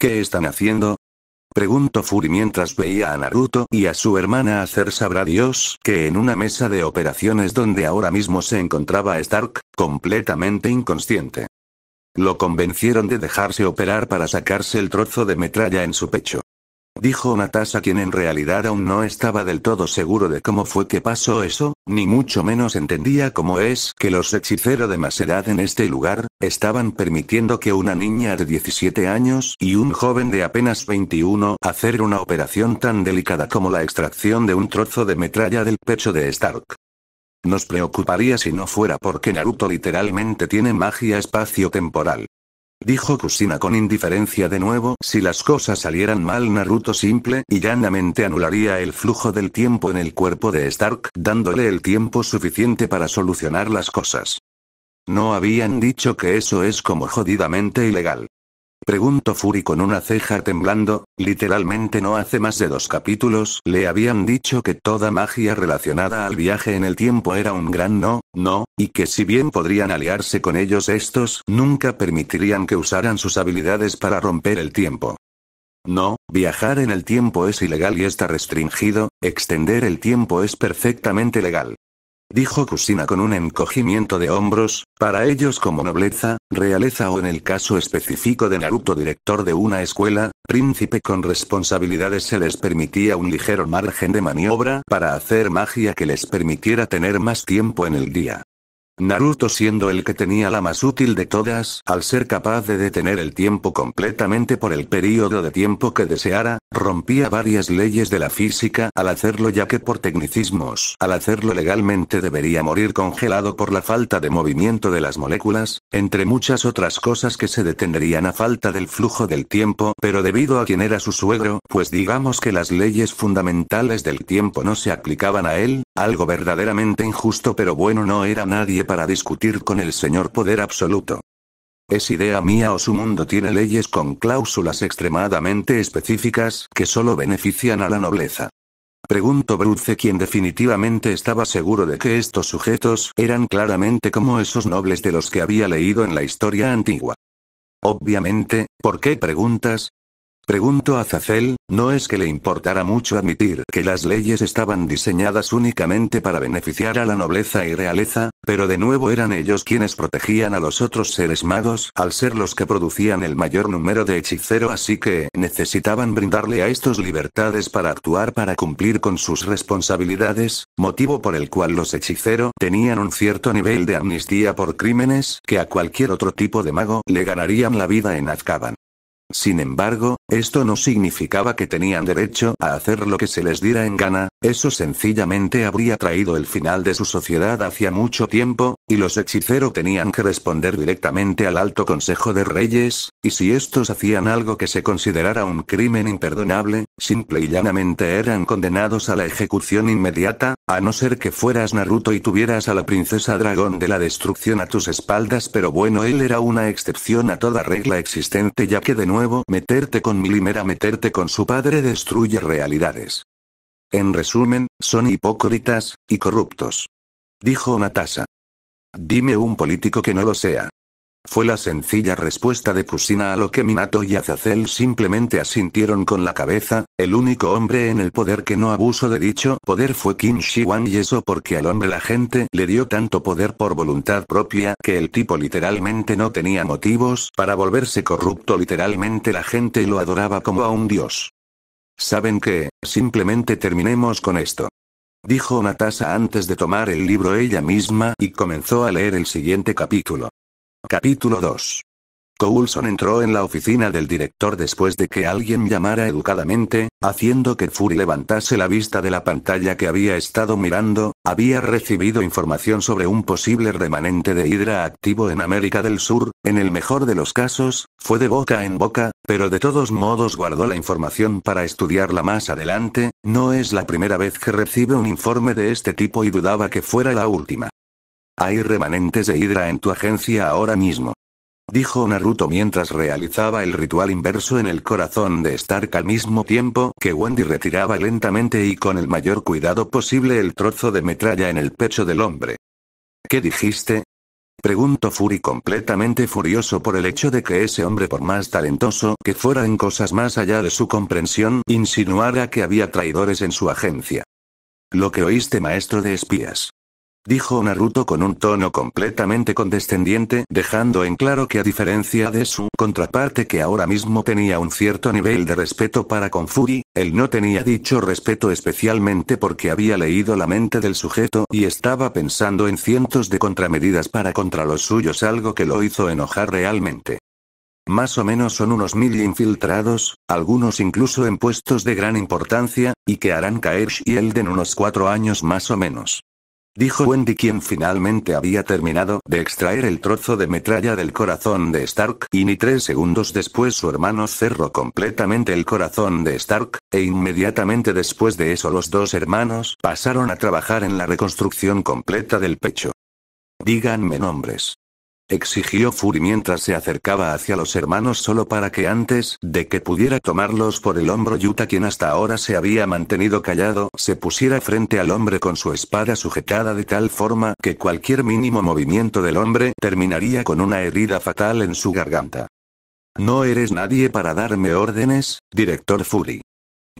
¿Qué están haciendo? Preguntó Fury mientras veía a Naruto y a su hermana hacer sabrá Dios que en una mesa de operaciones donde ahora mismo se encontraba Stark, completamente inconsciente. Lo convencieron de dejarse operar para sacarse el trozo de metralla en su pecho dijo Natasa quien en realidad aún no estaba del todo seguro de cómo fue que pasó eso, ni mucho menos entendía cómo es que los hechiceros de más edad en este lugar, estaban permitiendo que una niña de 17 años y un joven de apenas 21 hacer una operación tan delicada como la extracción de un trozo de metralla del pecho de Stark. Nos preocuparía si no fuera porque Naruto literalmente tiene magia espacio-temporal. Dijo Kusina con indiferencia de nuevo, si las cosas salieran mal Naruto simple y llanamente anularía el flujo del tiempo en el cuerpo de Stark, dándole el tiempo suficiente para solucionar las cosas. No habían dicho que eso es como jodidamente ilegal. Preguntó Fury con una ceja temblando, literalmente no hace más de dos capítulos le habían dicho que toda magia relacionada al viaje en el tiempo era un gran no, no, y que si bien podrían aliarse con ellos estos, nunca permitirían que usaran sus habilidades para romper el tiempo. No, viajar en el tiempo es ilegal y está restringido, extender el tiempo es perfectamente legal dijo Kusina con un encogimiento de hombros, para ellos como nobleza, realeza o en el caso específico de Naruto director de una escuela, príncipe con responsabilidades se les permitía un ligero margen de maniobra para hacer magia que les permitiera tener más tiempo en el día. Naruto siendo el que tenía la más útil de todas, al ser capaz de detener el tiempo completamente por el periodo de tiempo que deseara, rompía varias leyes de la física al hacerlo ya que por tecnicismos, al hacerlo legalmente debería morir congelado por la falta de movimiento de las moléculas, entre muchas otras cosas que se detenerían a falta del flujo del tiempo pero debido a quien era su suegro, pues digamos que las leyes fundamentales del tiempo no se aplicaban a él, algo verdaderamente injusto pero bueno no era nadie para discutir con el señor poder absoluto. ¿Es idea mía o su mundo tiene leyes con cláusulas extremadamente específicas que solo benefician a la nobleza? Pregunto Bruce quien definitivamente estaba seguro de que estos sujetos eran claramente como esos nobles de los que había leído en la historia antigua. Obviamente, ¿por qué preguntas? Pregunto a Zazel, no es que le importara mucho admitir que las leyes estaban diseñadas únicamente para beneficiar a la nobleza y realeza, pero de nuevo eran ellos quienes protegían a los otros seres magos al ser los que producían el mayor número de hechicero así que necesitaban brindarle a estos libertades para actuar para cumplir con sus responsabilidades, motivo por el cual los hechiceros tenían un cierto nivel de amnistía por crímenes que a cualquier otro tipo de mago le ganarían la vida en Azkaban. Sin embargo, esto no significaba que tenían derecho a hacer lo que se les diera en gana, eso sencillamente habría traído el final de su sociedad hacía mucho tiempo, y los hechiceros tenían que responder directamente al Alto Consejo de Reyes, y si estos hacían algo que se considerara un crimen imperdonable, simple y llanamente eran condenados a la ejecución inmediata, a no ser que fueras Naruto y tuvieras a la princesa dragón de la destrucción a tus espaldas pero bueno él era una excepción a toda regla existente ya que de nuevo nuevo, meterte con Milimera, meterte con su padre destruye realidades. En resumen, son hipócritas, y corruptos. Dijo Natasha. Dime un político que no lo sea. Fue la sencilla respuesta de Kusina a lo que Minato y Azazel simplemente asintieron con la cabeza, el único hombre en el poder que no abuso de dicho poder fue Kim shi y eso porque al hombre la gente le dio tanto poder por voluntad propia que el tipo literalmente no tenía motivos para volverse corrupto literalmente la gente lo adoraba como a un dios. ¿Saben qué? Simplemente terminemos con esto dijo Natasa antes de tomar el libro ella misma y comenzó a leer el siguiente capítulo. Capítulo 2. Coulson entró en la oficina del director después de que alguien llamara educadamente, haciendo que Fury levantase la vista de la pantalla que había estado mirando, había recibido información sobre un posible remanente de Hydra activo en América del Sur, en el mejor de los casos, fue de boca en boca, pero de todos modos guardó la información para estudiarla más adelante, no es la primera vez que recibe un informe de este tipo y dudaba que fuera la última. Hay remanentes de Hydra en tu agencia ahora mismo. Dijo Naruto mientras realizaba el ritual inverso en el corazón de Stark al mismo tiempo que Wendy retiraba lentamente y con el mayor cuidado posible el trozo de metralla en el pecho del hombre. ¿Qué dijiste? Preguntó Fury completamente furioso por el hecho de que ese hombre por más talentoso que fuera en cosas más allá de su comprensión, insinuara que había traidores en su agencia. Lo que oíste maestro de espías. Dijo Naruto con un tono completamente condescendiente, dejando en claro que a diferencia de su contraparte que ahora mismo tenía un cierto nivel de respeto para Konfuri, él no tenía dicho respeto especialmente porque había leído la mente del sujeto y estaba pensando en cientos de contramedidas para contra los suyos algo que lo hizo enojar realmente. Más o menos son unos mil infiltrados, algunos incluso en puestos de gran importancia, y que harán caer Shield en unos cuatro años más o menos dijo Wendy quien finalmente había terminado de extraer el trozo de metralla del corazón de Stark, y ni tres segundos después su hermano cerró completamente el corazón de Stark, e inmediatamente después de eso los dos hermanos pasaron a trabajar en la reconstrucción completa del pecho. Díganme nombres exigió Fury mientras se acercaba hacia los hermanos solo para que antes de que pudiera tomarlos por el hombro Yuta quien hasta ahora se había mantenido callado se pusiera frente al hombre con su espada sujetada de tal forma que cualquier mínimo movimiento del hombre terminaría con una herida fatal en su garganta. No eres nadie para darme órdenes, director Fury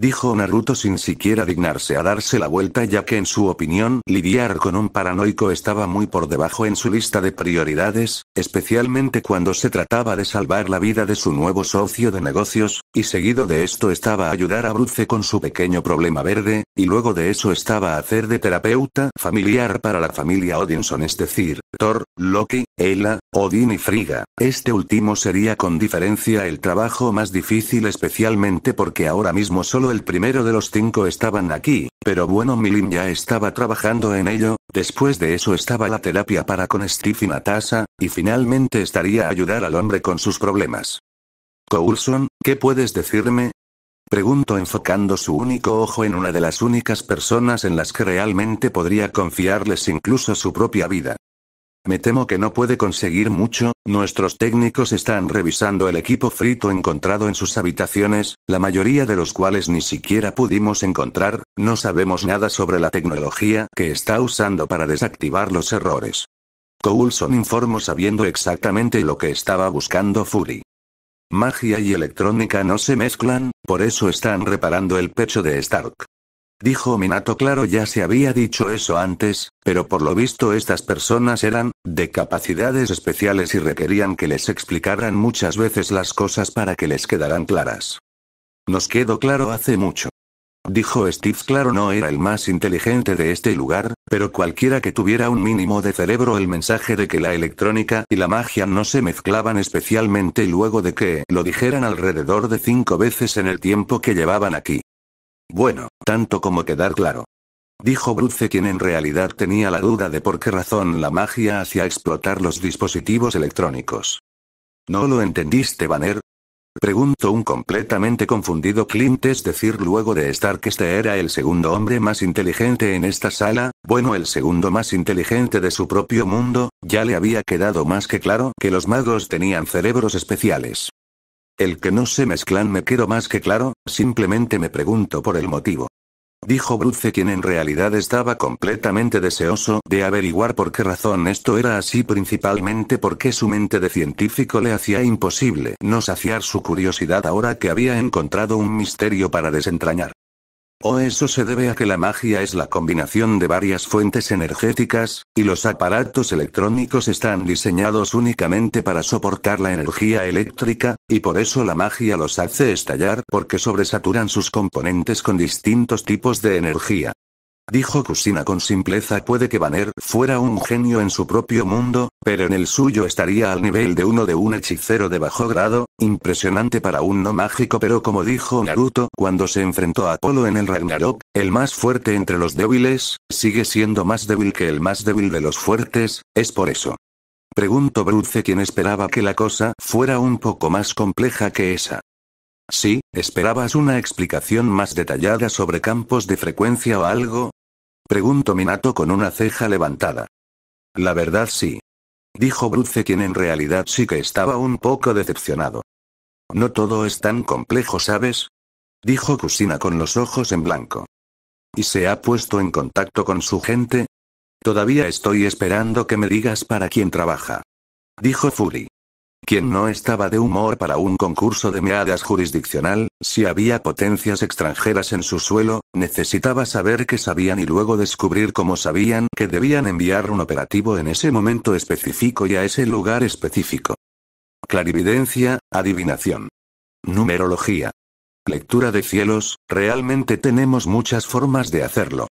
dijo Naruto sin siquiera dignarse a darse la vuelta ya que en su opinión lidiar con un paranoico estaba muy por debajo en su lista de prioridades, especialmente cuando se trataba de salvar la vida de su nuevo socio de negocios, y seguido de esto estaba ayudar a Bruce con su pequeño problema verde, y luego de eso estaba hacer de terapeuta familiar para la familia Odinson es decir, Thor, Loki, Ela, Odin y Frigga, este último sería con diferencia el trabajo más difícil especialmente porque ahora mismo solo el primero de los cinco estaban aquí, pero bueno Milim ya estaba trabajando en ello, después de eso estaba la terapia para con Steve y y finalmente estaría a ayudar al hombre con sus problemas. Coulson, ¿qué puedes decirme? Preguntó enfocando su único ojo en una de las únicas personas en las que realmente podría confiarles incluso su propia vida. Me temo que no puede conseguir mucho, nuestros técnicos están revisando el equipo frito encontrado en sus habitaciones, la mayoría de los cuales ni siquiera pudimos encontrar, no sabemos nada sobre la tecnología que está usando para desactivar los errores. Coulson informó sabiendo exactamente lo que estaba buscando Fury. Magia y electrónica no se mezclan, por eso están reparando el pecho de Stark. Dijo Minato claro ya se había dicho eso antes, pero por lo visto estas personas eran, de capacidades especiales y requerían que les explicaran muchas veces las cosas para que les quedaran claras. Nos quedó claro hace mucho. Dijo Steve claro no era el más inteligente de este lugar, pero cualquiera que tuviera un mínimo de cerebro el mensaje de que la electrónica y la magia no se mezclaban especialmente luego de que lo dijeran alrededor de cinco veces en el tiempo que llevaban aquí. Bueno, tanto como quedar claro. Dijo Bruce quien en realidad tenía la duda de por qué razón la magia hacía explotar los dispositivos electrónicos. ¿No lo entendiste, Banner? Preguntó un completamente confundido Clint, es decir, luego de estar que este era el segundo hombre más inteligente en esta sala, bueno, el segundo más inteligente de su propio mundo, ya le había quedado más que claro que los magos tenían cerebros especiales. El que no se mezclan me quiero más que claro, simplemente me pregunto por el motivo. Dijo Bruce quien en realidad estaba completamente deseoso de averiguar por qué razón esto era así principalmente porque su mente de científico le hacía imposible no saciar su curiosidad ahora que había encontrado un misterio para desentrañar. O eso se debe a que la magia es la combinación de varias fuentes energéticas, y los aparatos electrónicos están diseñados únicamente para soportar la energía eléctrica, y por eso la magia los hace estallar porque sobresaturan sus componentes con distintos tipos de energía dijo Kusina con simpleza. Puede que Banner fuera un genio en su propio mundo, pero en el suyo estaría al nivel de uno de un hechicero de bajo grado, impresionante para un no mágico pero como dijo Naruto cuando se enfrentó a Apolo en el Ragnarok, el más fuerte entre los débiles, sigue siendo más débil que el más débil de los fuertes, es por eso. Preguntó Bruce quien esperaba que la cosa fuera un poco más compleja que esa. Sí, esperabas una explicación más detallada sobre campos de frecuencia o algo, Preguntó Minato con una ceja levantada. La verdad sí. Dijo Bruce quien en realidad sí que estaba un poco decepcionado. No todo es tan complejo, ¿sabes? Dijo Kusina con los ojos en blanco. ¿Y se ha puesto en contacto con su gente? Todavía estoy esperando que me digas para quién trabaja. Dijo Furi quien no estaba de humor para un concurso de meadas jurisdiccional, si había potencias extranjeras en su suelo, necesitaba saber qué sabían y luego descubrir cómo sabían que debían enviar un operativo en ese momento específico y a ese lugar específico. Clarividencia, adivinación. Numerología. Lectura de cielos, realmente tenemos muchas formas de hacerlo.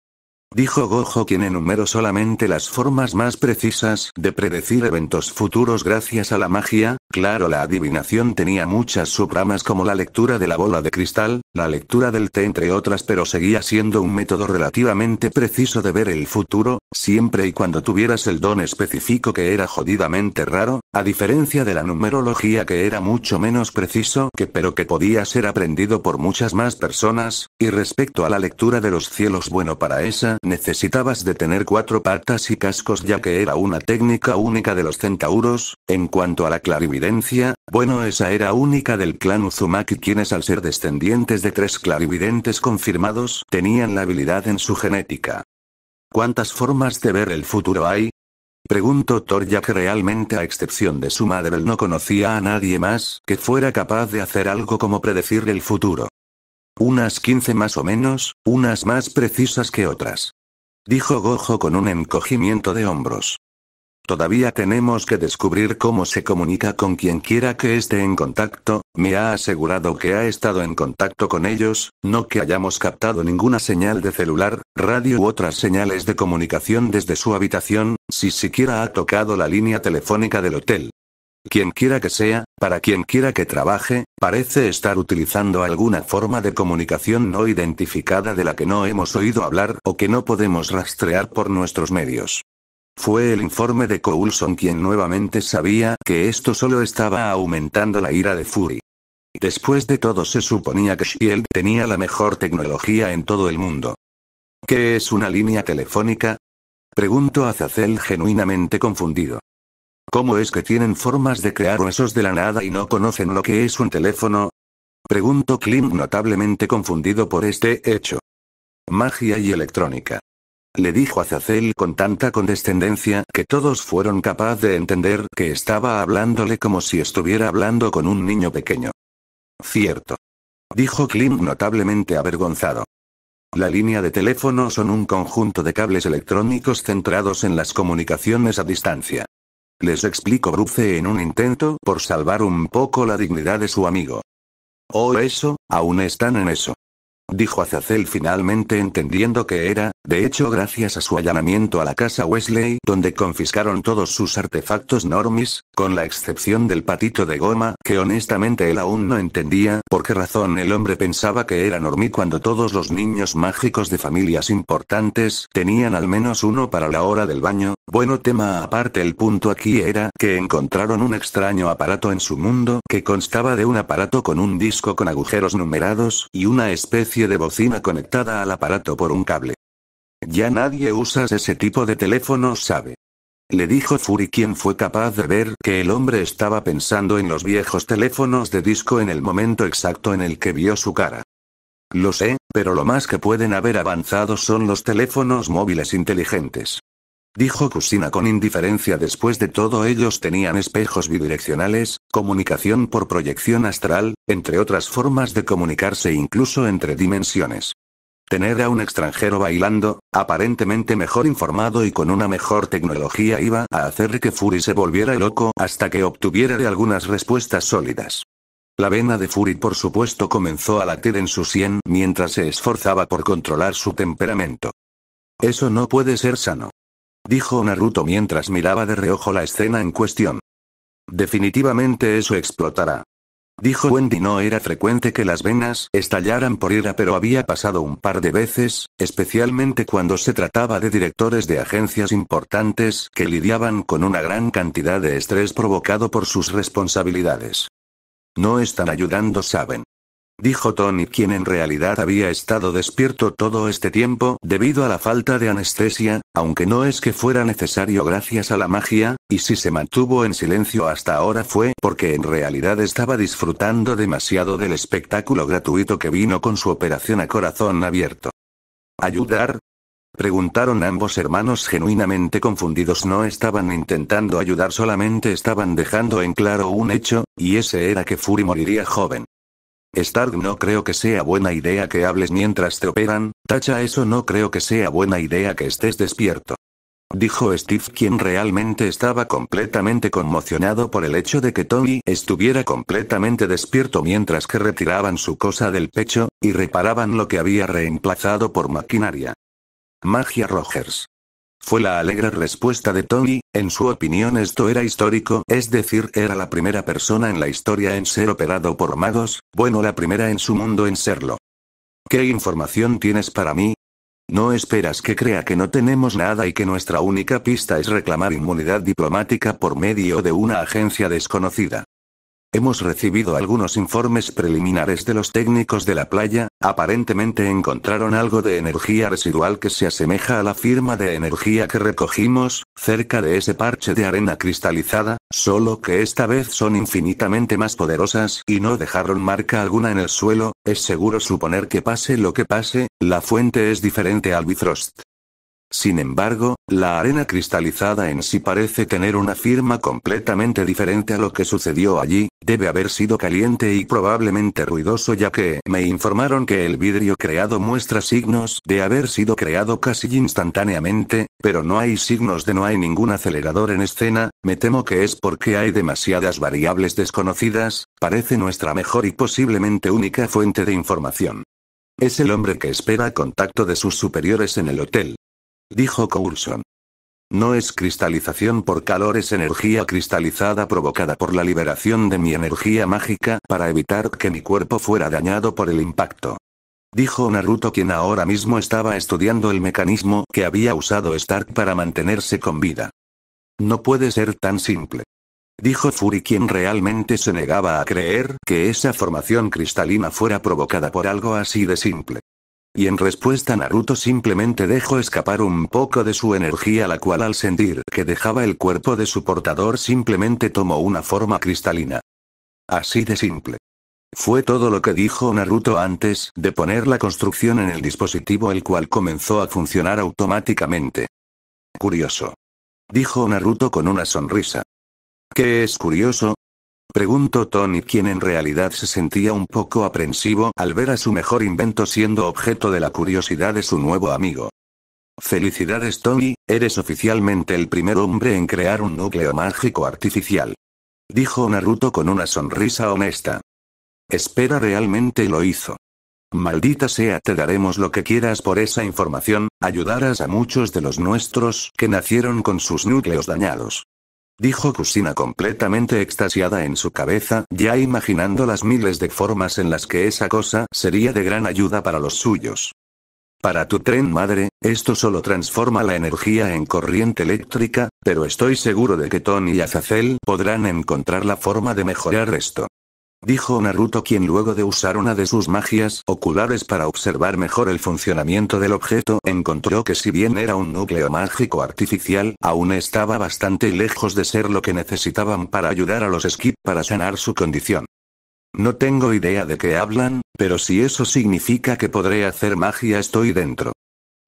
Dijo Gojo quien enumeró solamente las formas más precisas de predecir eventos futuros gracias a la magia, Claro, la adivinación tenía muchas subramas como la lectura de la bola de cristal, la lectura del té entre otras, pero seguía siendo un método relativamente preciso de ver el futuro, siempre y cuando tuvieras el don específico que era jodidamente raro, a diferencia de la numerología que era mucho menos preciso que pero que podía ser aprendido por muchas más personas, y respecto a la lectura de los cielos bueno para esa necesitabas de tener cuatro patas y cascos ya que era una técnica única de los centauros, en cuanto a la clarividad bueno esa era única del clan Uzumaki quienes al ser descendientes de tres clarividentes confirmados tenían la habilidad en su genética. ¿Cuántas formas de ver el futuro hay? Preguntó Thor ya que realmente a excepción de su madre él no conocía a nadie más que fuera capaz de hacer algo como predecir el futuro. Unas 15 más o menos, unas más precisas que otras. Dijo Gojo con un encogimiento de hombros. Todavía tenemos que descubrir cómo se comunica con quien quiera que esté en contacto, me ha asegurado que ha estado en contacto con ellos, no que hayamos captado ninguna señal de celular, radio u otras señales de comunicación desde su habitación, si siquiera ha tocado la línea telefónica del hotel. Quien quiera que sea, para quien quiera que trabaje, parece estar utilizando alguna forma de comunicación no identificada de la que no hemos oído hablar o que no podemos rastrear por nuestros medios. Fue el informe de Coulson quien nuevamente sabía que esto solo estaba aumentando la ira de Fury. Después de todo se suponía que Shield tenía la mejor tecnología en todo el mundo. ¿Qué es una línea telefónica? Preguntó a genuinamente confundido. ¿Cómo es que tienen formas de crear huesos de la nada y no conocen lo que es un teléfono? Preguntó Klim notablemente confundido por este hecho. Magia y electrónica le dijo a Azazel con tanta condescendencia que todos fueron capaz de entender que estaba hablándole como si estuviera hablando con un niño pequeño. Cierto. Dijo Klim notablemente avergonzado. La línea de teléfono son un conjunto de cables electrónicos centrados en las comunicaciones a distancia. Les explico Bruce en un intento por salvar un poco la dignidad de su amigo. Oh, eso, aún están en eso dijo Azazel finalmente entendiendo que era, de hecho gracias a su allanamiento a la casa Wesley donde confiscaron todos sus artefactos normis, con la excepción del patito de goma, que honestamente él aún no entendía por qué razón el hombre pensaba que era Normi cuando todos los niños mágicos de familias importantes tenían al menos uno para la hora del baño, bueno tema aparte el punto aquí era que encontraron un extraño aparato en su mundo que constaba de un aparato con un disco con agujeros numerados y una especie de bocina conectada al aparato por un cable. Ya nadie usa ese tipo de teléfonos, sabe. Le dijo Fury quien fue capaz de ver que el hombre estaba pensando en los viejos teléfonos de disco en el momento exacto en el que vio su cara. Lo sé, pero lo más que pueden haber avanzado son los teléfonos móviles inteligentes. Dijo Kusina con indiferencia después de todo ellos tenían espejos bidireccionales, comunicación por proyección astral, entre otras formas de comunicarse incluso entre dimensiones. Tener a un extranjero bailando, aparentemente mejor informado y con una mejor tecnología iba a hacer que Fury se volviera loco hasta que obtuviera de algunas respuestas sólidas. La vena de Fury por supuesto comenzó a latir en su sien mientras se esforzaba por controlar su temperamento. Eso no puede ser sano dijo Naruto mientras miraba de reojo la escena en cuestión. Definitivamente eso explotará. Dijo Wendy no era frecuente que las venas estallaran por ira pero había pasado un par de veces, especialmente cuando se trataba de directores de agencias importantes que lidiaban con una gran cantidad de estrés provocado por sus responsabilidades. No están ayudando, saben dijo Tony quien en realidad había estado despierto todo este tiempo debido a la falta de anestesia, aunque no es que fuera necesario gracias a la magia, y si se mantuvo en silencio hasta ahora fue porque en realidad estaba disfrutando demasiado del espectáculo gratuito que vino con su operación a corazón abierto. ¿Ayudar? Preguntaron ambos hermanos genuinamente confundidos. No estaban intentando ayudar, solamente estaban dejando en claro un hecho, y ese era que Fury moriría joven. Stark no creo que sea buena idea que hables mientras te operan, tacha eso no creo que sea buena idea que estés despierto. Dijo Steve quien realmente estaba completamente conmocionado por el hecho de que Tony estuviera completamente despierto mientras que retiraban su cosa del pecho, y reparaban lo que había reemplazado por maquinaria. Magia Rogers. Fue la alegre respuesta de Tony, en su opinión esto era histórico, es decir, era la primera persona en la historia en ser operado por magos, bueno la primera en su mundo en serlo. ¿Qué información tienes para mí? ¿No esperas que crea que no tenemos nada y que nuestra única pista es reclamar inmunidad diplomática por medio de una agencia desconocida? Hemos recibido algunos informes preliminares de los técnicos de la playa, aparentemente encontraron algo de energía residual que se asemeja a la firma de energía que recogimos, cerca de ese parche de arena cristalizada, solo que esta vez son infinitamente más poderosas y no dejaron marca alguna en el suelo, es seguro suponer que pase lo que pase, la fuente es diferente al Bifrost. Sin embargo, la arena cristalizada en sí parece tener una firma completamente diferente a lo que sucedió allí, debe haber sido caliente y probablemente ruidoso ya que me informaron que el vidrio creado muestra signos de haber sido creado casi instantáneamente, pero no hay signos de no hay ningún acelerador en escena, me temo que es porque hay demasiadas variables desconocidas, parece nuestra mejor y posiblemente única fuente de información. Es el hombre que espera contacto de sus superiores en el hotel, dijo Coulson. No es cristalización por calor, es energía cristalizada provocada por la liberación de mi energía mágica para evitar que mi cuerpo fuera dañado por el impacto. Dijo Naruto quien ahora mismo estaba estudiando el mecanismo que había usado Stark para mantenerse con vida. No puede ser tan simple. Dijo Fury quien realmente se negaba a creer que esa formación cristalina fuera provocada por algo así de simple. Y en respuesta Naruto simplemente dejó escapar un poco de su energía la cual al sentir que dejaba el cuerpo de su portador simplemente tomó una forma cristalina. Así de simple. Fue todo lo que dijo Naruto antes de poner la construcción en el dispositivo el cual comenzó a funcionar automáticamente. Curioso. Dijo Naruto con una sonrisa. ¿Qué es curioso? Preguntó Tony quien en realidad se sentía un poco aprensivo al ver a su mejor invento siendo objeto de la curiosidad de su nuevo amigo. Felicidades Tony, eres oficialmente el primer hombre en crear un núcleo mágico artificial. Dijo Naruto con una sonrisa honesta. Espera realmente lo hizo. Maldita sea, te daremos lo que quieras por esa información, ayudarás a muchos de los nuestros que nacieron con sus núcleos dañados dijo Kusina completamente extasiada en su cabeza, ya imaginando las miles de formas en las que esa cosa sería de gran ayuda para los suyos. Para tu tren madre, esto solo transforma la energía en corriente eléctrica, pero estoy seguro de que Tony y Azazel podrán encontrar la forma de mejorar esto dijo Naruto quien luego de usar una de sus magias oculares para observar mejor el funcionamiento del objeto encontró que si bien era un núcleo mágico artificial, aún estaba bastante lejos de ser lo que necesitaban para ayudar a los Skip para sanar su condición. No tengo idea de qué hablan, pero si eso significa que podré hacer magia estoy dentro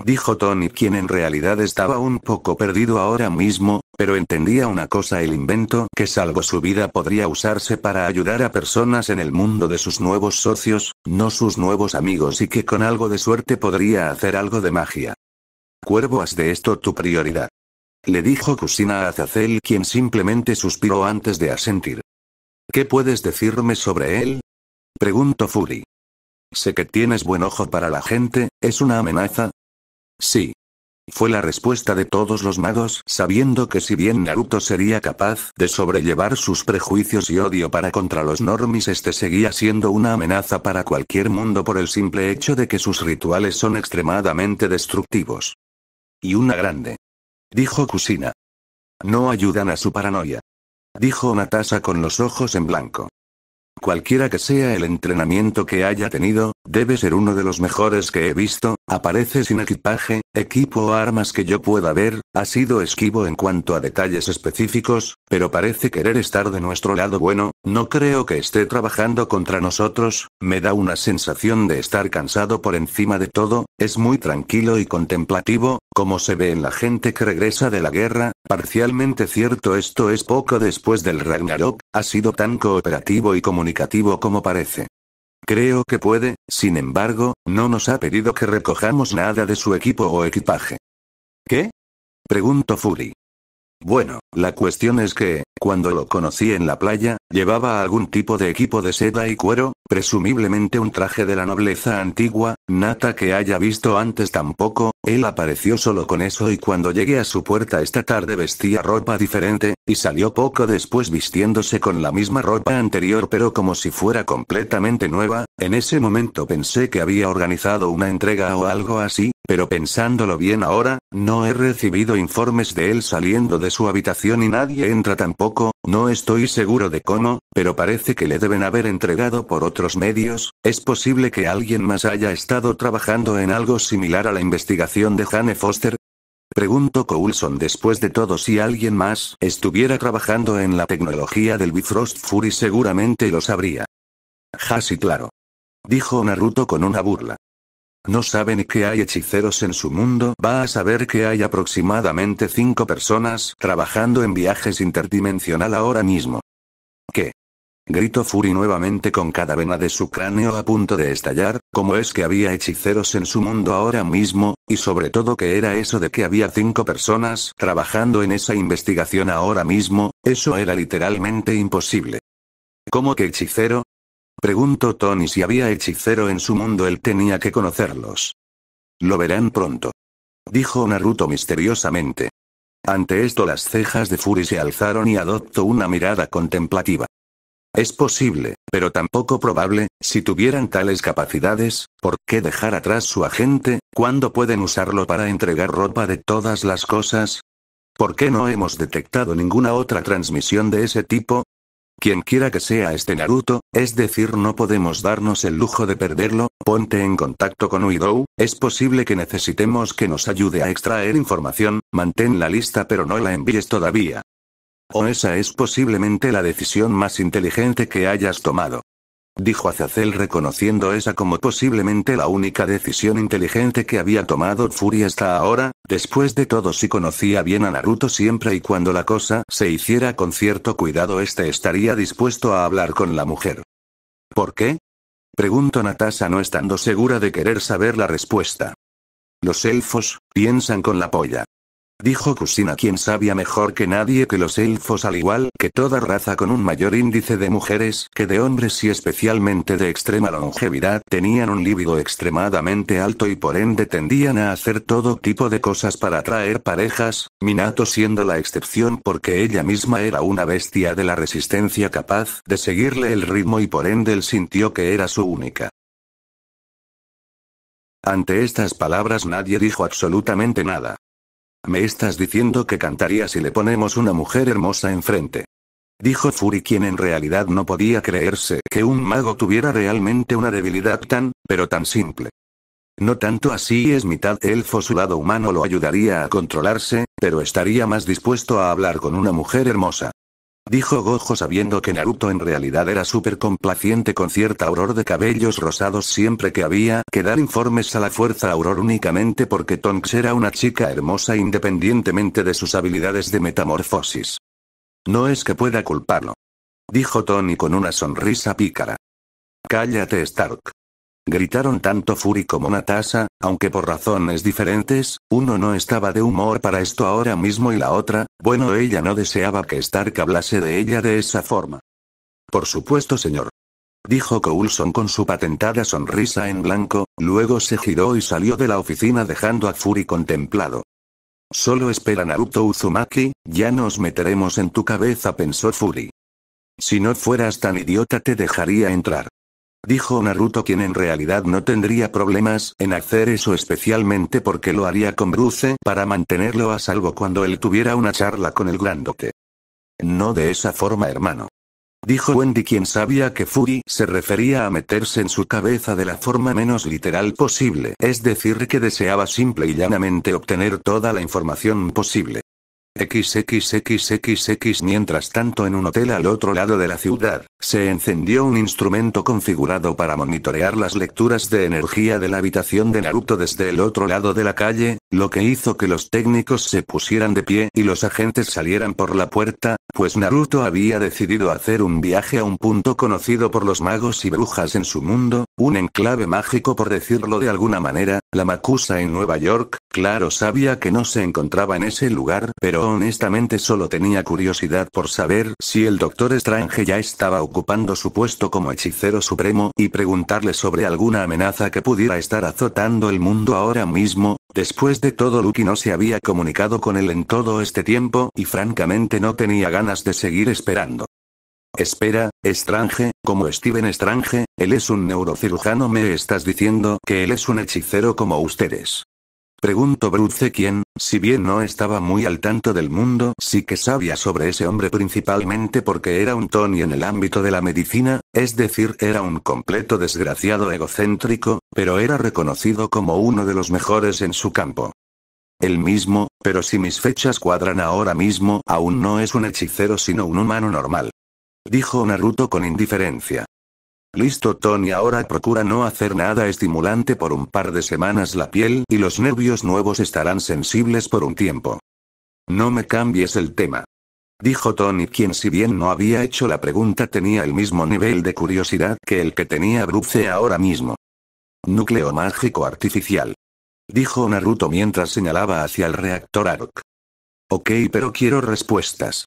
dijo Tony quien en realidad estaba un poco perdido ahora mismo, pero entendía una cosa el invento que salvo su vida podría usarse para ayudar a personas en el mundo de sus nuevos socios, no sus nuevos amigos y que con algo de suerte podría hacer algo de magia. Cuervo, haz de esto tu prioridad. Le dijo Cusina a Azazel quien simplemente suspiró antes de asentir. ¿Qué puedes decirme sobre él? Preguntó Fury. Sé que tienes buen ojo para la gente, ¿es una amenaza? Sí. Fue la respuesta de todos los magos, sabiendo que si bien Naruto sería capaz de sobrellevar sus prejuicios y odio para contra los normis, este seguía siendo una amenaza para cualquier mundo por el simple hecho de que sus rituales son extremadamente destructivos. Y una grande. Dijo Kusina. No ayudan a su paranoia. Dijo Natasa con los ojos en blanco. Cualquiera que sea el entrenamiento que haya tenido, debe ser uno de los mejores que he visto, aparece sin equipaje, equipo o armas que yo pueda ver, ha sido esquivo en cuanto a detalles específicos, pero parece querer estar de nuestro lado bueno, no creo que esté trabajando contra nosotros, me da una sensación de estar cansado por encima de todo, es muy tranquilo y contemplativo, como se ve en la gente que regresa de la guerra, parcialmente cierto esto es poco después del Ragnarok, ha sido tan cooperativo y comunicativo como parece. Creo que puede, sin embargo, no nos ha pedido que recojamos nada de su equipo o equipaje. ¿Qué? Preguntó Fury. Bueno, la cuestión es que, cuando lo conocí en la playa, Llevaba algún tipo de equipo de seda y cuero, presumiblemente un traje de la nobleza antigua, nata que haya visto antes tampoco, él apareció solo con eso y cuando llegué a su puerta esta tarde vestía ropa diferente, y salió poco después vistiéndose con la misma ropa anterior pero como si fuera completamente nueva, en ese momento pensé que había organizado una entrega o algo así, pero pensándolo bien ahora, no he recibido informes de él saliendo de su habitación y nadie entra tampoco, no estoy seguro de pero parece que le deben haber entregado por otros medios, es posible que alguien más haya estado trabajando en algo similar a la investigación de Jane Foster. Preguntó Coulson después de todo si alguien más estuviera trabajando en la tecnología del Bifrost Fury seguramente lo sabría. Ja, sí, claro. Dijo Naruto con una burla. No saben que hay hechiceros en su mundo. Va a saber que hay aproximadamente cinco personas trabajando en viajes interdimensional ahora mismo. ¿Qué? Gritó Fury nuevamente con cada vena de su cráneo a punto de estallar, como es que había hechiceros en su mundo ahora mismo, y sobre todo que era eso de que había cinco personas trabajando en esa investigación ahora mismo, eso era literalmente imposible. ¿Cómo que hechicero? Preguntó Tony si había hechicero en su mundo, él tenía que conocerlos. Lo verán pronto. Dijo Naruto misteriosamente. Ante esto las cejas de Fury se alzaron y adoptó una mirada contemplativa. Es posible, pero tampoco probable, si tuvieran tales capacidades, ¿por qué dejar atrás su agente, cuando pueden usarlo para entregar ropa de todas las cosas? ¿Por qué no hemos detectado ninguna otra transmisión de ese tipo? Quien quiera que sea este Naruto, es decir no podemos darnos el lujo de perderlo, ponte en contacto con Uidou, es posible que necesitemos que nos ayude a extraer información, mantén la lista pero no la envíes todavía. O esa es posiblemente la decisión más inteligente que hayas tomado dijo Azazel reconociendo esa como posiblemente la única decisión inteligente que había tomado Fury hasta ahora, después de todo si conocía bien a Naruto siempre y cuando la cosa se hiciera con cierto cuidado este estaría dispuesto a hablar con la mujer. ¿Por qué? Preguntó Natasha no estando segura de querer saber la respuesta. Los elfos, piensan con la polla dijo Kusina quien sabía mejor que nadie que los elfos al igual que toda raza con un mayor índice de mujeres que de hombres y especialmente de extrema longevidad tenían un líbido extremadamente alto y por ende tendían a hacer todo tipo de cosas para atraer parejas, Minato siendo la excepción porque ella misma era una bestia de la resistencia capaz de seguirle el ritmo y por ende él sintió que era su única. Ante estas palabras nadie dijo absolutamente nada. Me estás diciendo que cantaría si le ponemos una mujer hermosa enfrente. Dijo Fury quien en realidad no podía creerse que un mago tuviera realmente una debilidad tan, pero tan simple. No tanto así es mitad elfo su lado humano lo ayudaría a controlarse, pero estaría más dispuesto a hablar con una mujer hermosa dijo Gojo sabiendo que Naruto en realidad era súper complaciente con cierta auror de cabellos rosados siempre que había que dar informes a la fuerza auror únicamente porque Tonks era una chica hermosa independientemente de sus habilidades de metamorfosis. No es que pueda culparlo. Dijo Tony con una sonrisa pícara. Cállate Stark gritaron tanto Fury como Natasa, aunque por razones diferentes, uno no estaba de humor para esto ahora mismo y la otra, bueno ella no deseaba que Stark hablase de ella de esa forma. Por supuesto señor. Dijo Coulson con su patentada sonrisa en blanco, luego se giró y salió de la oficina dejando a Fury contemplado. Solo espera Naruto Uzumaki, ya nos meteremos en tu cabeza pensó Fury. Si no fueras tan idiota te dejaría entrar dijo Naruto quien en realidad no tendría problemas en hacer eso especialmente porque lo haría con Bruce para mantenerlo a salvo cuando él tuviera una charla con el grandote. No de esa forma hermano. Dijo Wendy quien sabía que Fury se refería a meterse en su cabeza de la forma menos literal posible, es decir que deseaba simple y llanamente obtener toda la información posible. XXXXX Mientras tanto en un hotel al otro lado de la ciudad, se encendió un instrumento configurado para monitorear las lecturas de energía de la habitación de Naruto desde el otro lado de la calle, lo que hizo que los técnicos se pusieran de pie y los agentes salieran por la puerta, pues Naruto había decidido hacer un viaje a un punto conocido por los magos y brujas en su mundo, un enclave mágico por decirlo de alguna manera, la Makusa en Nueva York, claro sabía que no se encontraba en ese lugar pero honestamente solo tenía curiosidad por saber si el Doctor Strange ya estaba ocupando su puesto como hechicero supremo, y preguntarle sobre alguna amenaza que pudiera estar azotando el mundo ahora mismo, Después de todo Lucky no se había comunicado con él en todo este tiempo, y francamente no tenía ganas de seguir esperando. Espera, Strange, como Steven Strange, él es un neurocirujano me estás diciendo que él es un hechicero como ustedes. Pregunto Bruce quien, si bien no estaba muy al tanto del mundo, sí que sabía sobre ese hombre principalmente porque era un Tony en el ámbito de la medicina, es decir, era un completo desgraciado egocéntrico, pero era reconocido como uno de los mejores en su campo. El mismo, pero si mis fechas cuadran ahora mismo, aún no es un hechicero sino un humano normal. Dijo Naruto con indiferencia. Listo Tony ahora procura no hacer nada estimulante por un par de semanas la piel y los nervios nuevos estarán sensibles por un tiempo. No me cambies el tema. Dijo Tony quien si bien no había hecho la pregunta tenía el mismo nivel de curiosidad que el que tenía Bruce ahora mismo. Núcleo mágico artificial. Dijo Naruto mientras señalaba hacia el reactor Arok. Ok pero quiero respuestas.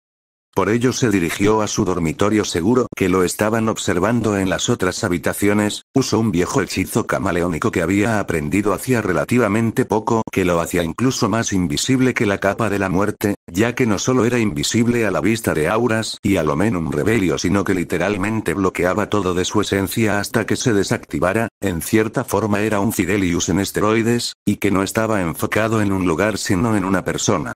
Por ello se dirigió a su dormitorio seguro, que lo estaban observando en las otras habitaciones, usó un viejo hechizo camaleónico que había aprendido hacía relativamente poco, que lo hacía incluso más invisible que la capa de la muerte, ya que no solo era invisible a la vista de auras y a lo menos un rebelio, sino que literalmente bloqueaba todo de su esencia hasta que se desactivara, en cierta forma era un Fidelius en esteroides, y que no estaba enfocado en un lugar sino en una persona.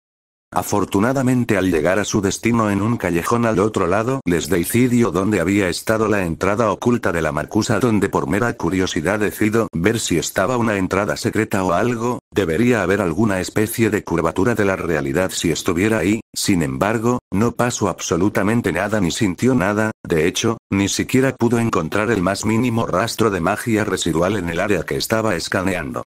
Afortunadamente al llegar a su destino en un callejón al otro lado les decidió donde había estado la entrada oculta de la marcusa donde por mera curiosidad decido ver si estaba una entrada secreta o algo, debería haber alguna especie de curvatura de la realidad si estuviera ahí, sin embargo, no pasó absolutamente nada ni sintió nada, de hecho, ni siquiera pudo encontrar el más mínimo rastro de magia residual en el área que estaba escaneando.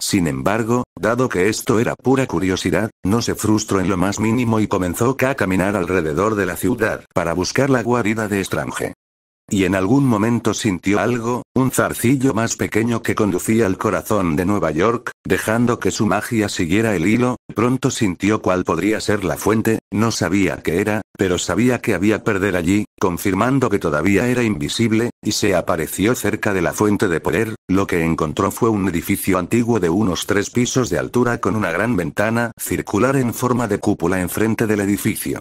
Sin embargo, dado que esto era pura curiosidad, no se frustró en lo más mínimo y comenzó a caminar alrededor de la ciudad para buscar la guarida de Strange. Y en algún momento sintió algo, un zarcillo más pequeño que conducía al corazón de Nueva York, dejando que su magia siguiera el hilo, pronto sintió cuál podría ser la fuente, no sabía qué era, pero sabía que había perder allí, confirmando que todavía era invisible, y se apareció cerca de la fuente de poder, lo que encontró fue un edificio antiguo de unos tres pisos de altura con una gran ventana circular en forma de cúpula enfrente del edificio.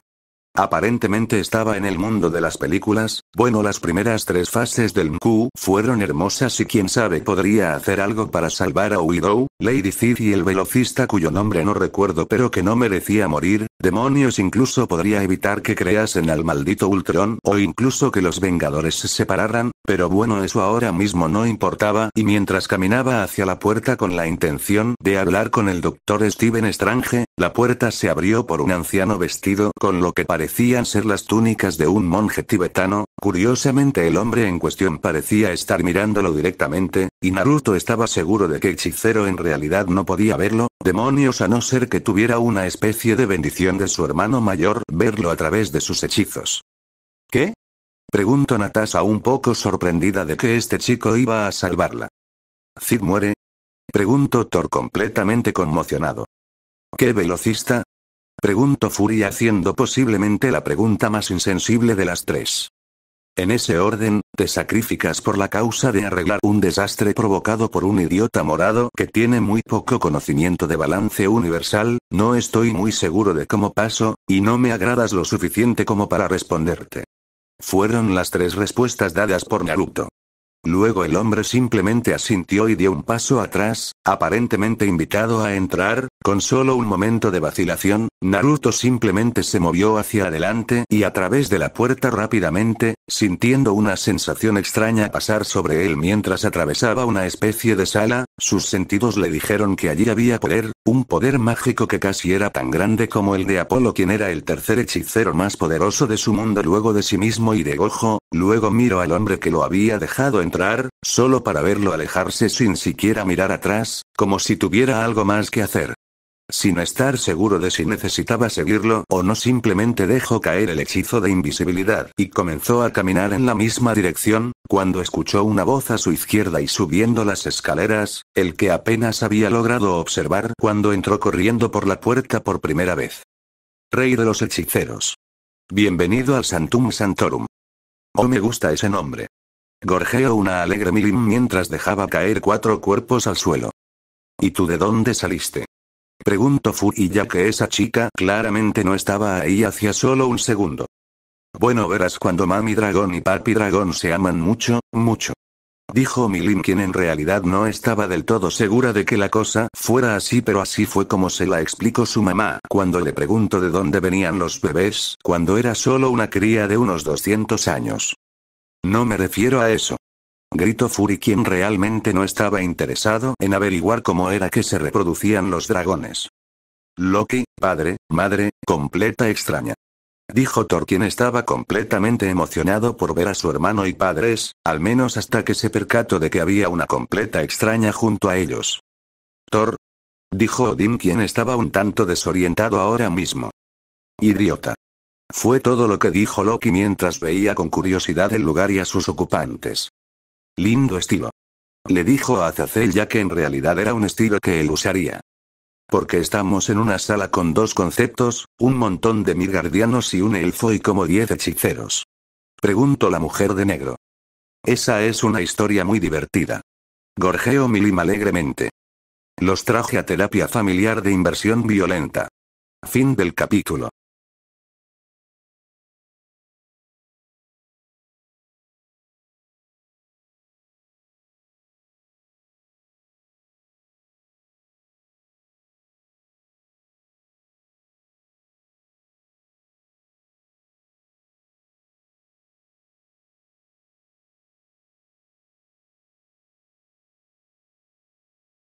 Aparentemente estaba en el mundo de las películas, bueno las primeras tres fases del MQ fueron hermosas y quién sabe podría hacer algo para salvar a Widow, Lady Cid y el velocista cuyo nombre no recuerdo pero que no merecía morir, demonios incluso podría evitar que creasen al maldito Ultron o incluso que los Vengadores se separaran, pero bueno, eso ahora mismo no importaba y mientras caminaba hacia la puerta con la intención de hablar con el doctor Steven Strange, la puerta se abrió por un anciano vestido con lo que parecían ser las túnicas de un monje tibetano, curiosamente el hombre en cuestión parecía estar mirándolo directamente, y Naruto estaba seguro de que Hechicero en realidad no podía verlo, demonios a no ser que tuviera una especie de bendición de su hermano mayor verlo a través de sus hechizos. ¿Qué? Pregunto Natasha un poco sorprendida de que este chico iba a salvarla. ¿Cid muere? Pregunto Thor completamente conmocionado. ¿Qué velocista? Pregunto Fury haciendo posiblemente la pregunta más insensible de las tres. En ese orden, te sacrificas por la causa de arreglar un desastre provocado por un idiota morado que tiene muy poco conocimiento de balance universal, no estoy muy seguro de cómo paso, y no me agradas lo suficiente como para responderte. Fueron las tres respuestas dadas por Naruto. Luego el hombre simplemente asintió y dio un paso atrás, aparentemente invitado a entrar, con solo un momento de vacilación, Naruto simplemente se movió hacia adelante y a través de la puerta rápidamente, sintiendo una sensación extraña pasar sobre él mientras atravesaba una especie de sala, sus sentidos le dijeron que allí había poder, un poder mágico que casi era tan grande como el de Apolo quien era el tercer hechicero más poderoso de su mundo luego de sí mismo y de Gojo, luego miró al hombre que lo había dejado entrar, solo para verlo alejarse sin siquiera mirar atrás, como si tuviera algo más que hacer sin estar seguro de si necesitaba seguirlo o no simplemente dejó caer el hechizo de invisibilidad y comenzó a caminar en la misma dirección, cuando escuchó una voz a su izquierda y subiendo las escaleras, el que apenas había logrado observar cuando entró corriendo por la puerta por primera vez. Rey de los hechiceros. Bienvenido al Santum Santorum. Oh, me gusta ese nombre. Gorjeó una alegre milim mientras dejaba caer cuatro cuerpos al suelo. ¿Y tú de dónde saliste? Preguntó y ya que esa chica claramente no estaba ahí hacía solo un segundo. Bueno verás cuando Mami Dragón y Papi Dragón se aman mucho, mucho. Dijo Milin quien en realidad no estaba del todo segura de que la cosa fuera así pero así fue como se la explicó su mamá cuando le preguntó de dónde venían los bebés cuando era solo una cría de unos 200 años. No me refiero a eso. Gritó Fury quien realmente no estaba interesado en averiguar cómo era que se reproducían los dragones. Loki, padre, madre, completa extraña. Dijo Thor quien estaba completamente emocionado por ver a su hermano y padres, al menos hasta que se percató de que había una completa extraña junto a ellos. Thor. Dijo Odín quien estaba un tanto desorientado ahora mismo. Idiota. Fue todo lo que dijo Loki mientras veía con curiosidad el lugar y a sus ocupantes. Lindo estilo. Le dijo a Azazel ya que en realidad era un estilo que él usaría. Porque estamos en una sala con dos conceptos, un montón de guardianos y un elfo y como diez hechiceros. Preguntó la mujer de negro. Esa es una historia muy divertida. Gorjeó Milim alegremente. Los traje a terapia familiar de inversión violenta. Fin del capítulo.